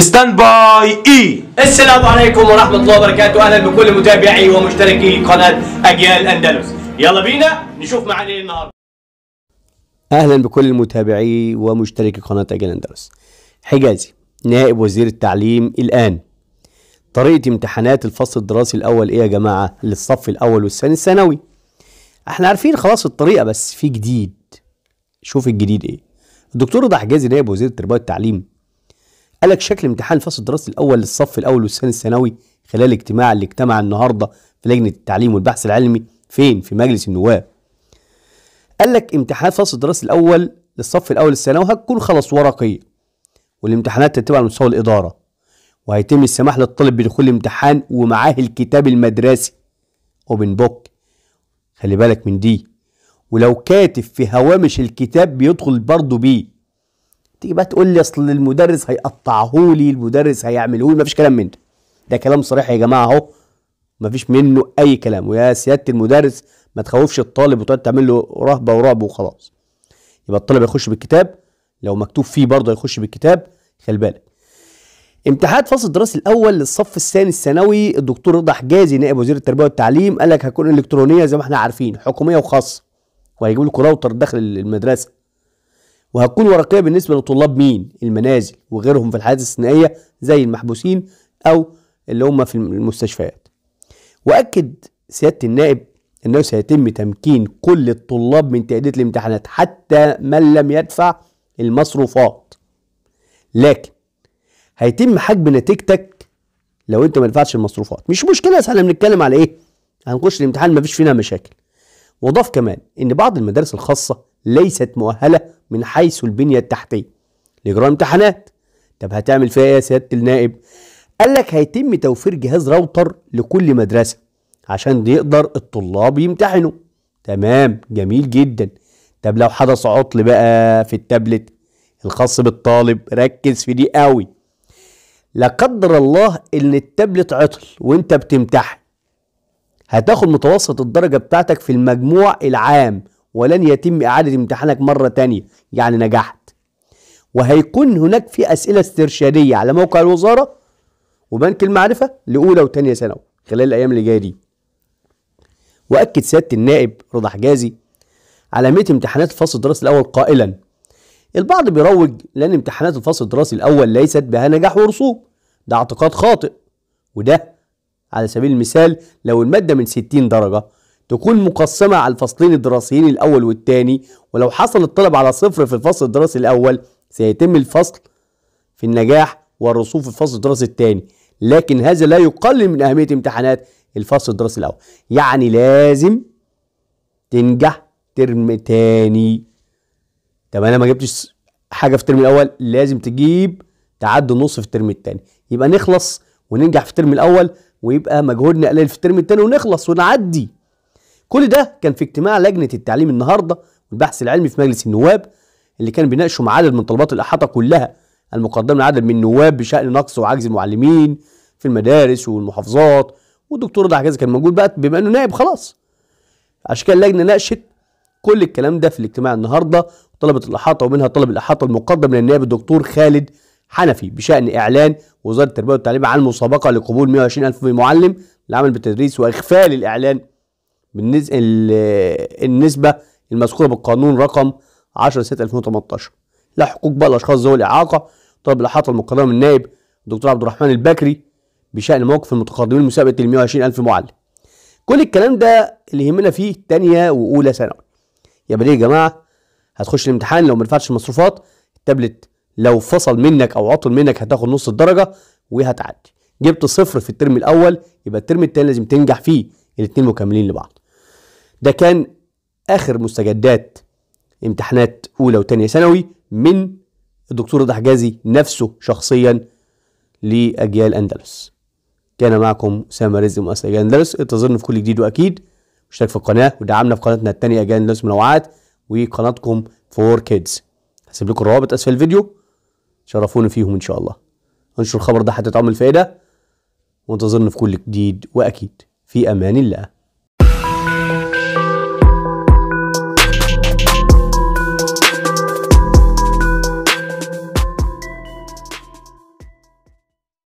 ستاند باي اي السلام عليكم ورحمه الله وبركاته اهلا بكل متابعي ومشتركي قناه اجيال اندلس يلا بينا نشوف معانا ايه النهارده اهلا بكل متابعي ومشتركي قناه اجيال اندلس حجازي نائب وزير التعليم الان طريقه امتحانات الفصل الدراسي الاول ايه يا جماعه للصف الاول والثاني الثانوي احنا عارفين خلاص الطريقه بس في جديد شوف الجديد ايه الدكتور رضا حجازي نائب وزير التربيه والتعليم قال لك شكل امتحان الفصل الدراسي الاول للصف الاول والثاني الثانوي خلال الاجتماع اللي اجتمع النهارده في لجنه التعليم والبحث العلمي فين في مجلس النواب قال لك امتحان فصل الدراسي الاول للصف الاول الثانوي هتكون خلاص ورقيه والامتحانات تتبع على مستوى الاداره وهيتم السماح للطالب بدخول الامتحان ومعاه الكتاب المدرسي اوبن بوك خلي بالك من دي ولو كاتب في هوامش الكتاب بيدخل برضه بيه تيجي بقى تقول لي اصل المدرس هيقطعهولي المدرس هيعملهولي مفيش كلام منه ده كلام صريح يا جماعه اهو مفيش منه اي كلام ويا سياده المدرس ما تخوفش الطالب وتقعد تعمل له رهبه ورعب وخلاص يبقى الطالب هيخش بالكتاب لو مكتوب فيه برضه هيخش بالكتاب خلي بالك امتحان فصل الدراسي الاول للصف الثاني الثانوي الدكتور رضا حجازي نائب وزير التربيه والتعليم قال لك هتكون الكترونيه زي ما احنا عارفين حكوميه وخاصه وهيجيب لكم راوتر داخل المدرسه وهتكون ورقية بالنسبة لطلاب مين المنازل وغيرهم في الحالات الاستثنائية زي المحبوسين أو اللي هم في المستشفيات وأكد سيادة النائب أنه سيتم تمكين كل الطلاب من تأدية الامتحانات حتى من لم يدفع المصروفات لكن هيتم حجب نتيجتك لو انت ما دفعتش المصروفات مش مشكله احنا بنتكلم على ايه هنخش الامتحان مفيش فينا مشاكل وضاف كمان ان بعض المدارس الخاصه ليست مؤهلة من حيث البنية التحتية لإجراء امتحانات طب هتعمل فيها إيه يا سيادة النائب؟ قال لك هيتم توفير جهاز راوتر لكل مدرسة عشان يقدر الطلاب يمتحنوا تمام جميل جدا طب لو حدث عطل بقى في التابلت الخاص بالطالب ركز في دي قوي لا قدر الله ان التابلت عطل وانت بتمتحن هتاخد متوسط الدرجه بتاعتك في المجموع العام ولن يتم إعادة امتحانك مرة تانية يعني نجحت وهيكون هناك في أسئلة استرشادية على موقع الوزارة وبنك المعرفة لأولى وتانية ثانوي خلال الأيام اللي جاية دي وأكد سيادة النائب رضا حجازي على أهمية امتحانات الفصل الدراسي الأول قائلا البعض بيروج لأن امتحانات الفصل الدراسي الأول ليست بها نجاح ورسوب ده اعتقاد خاطئ وده على سبيل المثال لو المادة من 60 درجة تكون مقسمة على الفصلين الدراسيين الأول والثاني ولو حصل الطلب على صفر في الفصل الدراسي الأول سيتم الفصل في النجاح والرسوب في الفصل الدراسي الثاني لكن هذا لا يقلل من أهمية امتحانات الفصل الدراسي الأول يعني لازم تنجح ترم تاني طب أنا ما جبتش حاجة في الترم الأول لازم تجيب تعدي نص في الترم الثاني يبقى نخلص وننجح في الترم الأول ويبقى مجهودنا قليل في الترم الثاني ونخلص ونعدي كل ده كان في اجتماع لجنه التعليم النهارده والبحث العلمي في مجلس النواب اللي كان بيناقشوا مع عدد من طلبات الاحاطه كلها المقدمه لعدد من النواب بشان نقص وعجز المعلمين في المدارس والمحافظات والدكتور ده حجازي كان موجود بقى بما انه نائب خلاص عشان كده اللجنه ناقشت كل الكلام ده في الاجتماع النهارده طلبه الاحاطه ومنها طلب الاحاطه المقدم للنائب الدكتور خالد حنفي بشان اعلان وزاره التربيه والتعليم عن مسابقه لقبول 120 الف معلم للعمل بالتدريس واغفال الاعلان النسبة المذكورة بالقانون رقم 10 6 2018 لا حقوق بقى الأشخاص ذوي الإعاقة طلب الإحاطة المقررة من النائب الدكتور عبد الرحمن البكري بشأن موقف المتقدمين لمسابقة ال 120,000 معلم كل الكلام ده اللي يهمنا فيه تانية وأولى ثانوي يبقى ليه يا جماعة هتخش الامتحان لو ما دفعتش المصروفات التابلت لو فصل منك أو عطل منك هتاخد نص الدرجة وهتعدي جبت صفر في الترم الأول يبقى الترم التاني لازم تنجح فيه الاتنين مكملين لبعض ده كان اخر مستجدات امتحانات اولى وثانيه ثانوي من الدكتور رضا حجازي نفسه شخصيا لاجيال اندلس كان معكم اسامه رزق مؤسسة اجيال اندلس انتظرنا في كل جديد واكيد اشترك في القناه ودعمنا في قناتنا الثانيه اجيال اندلس منوعات وقناتكم فور كيدز هسيب لكم الروابط اسفل الفيديو شرفونا فيهم ان شاء الله انشر الخبر ده حتى تعمل فائده وانتظرنا في كل جديد واكيد في امان الله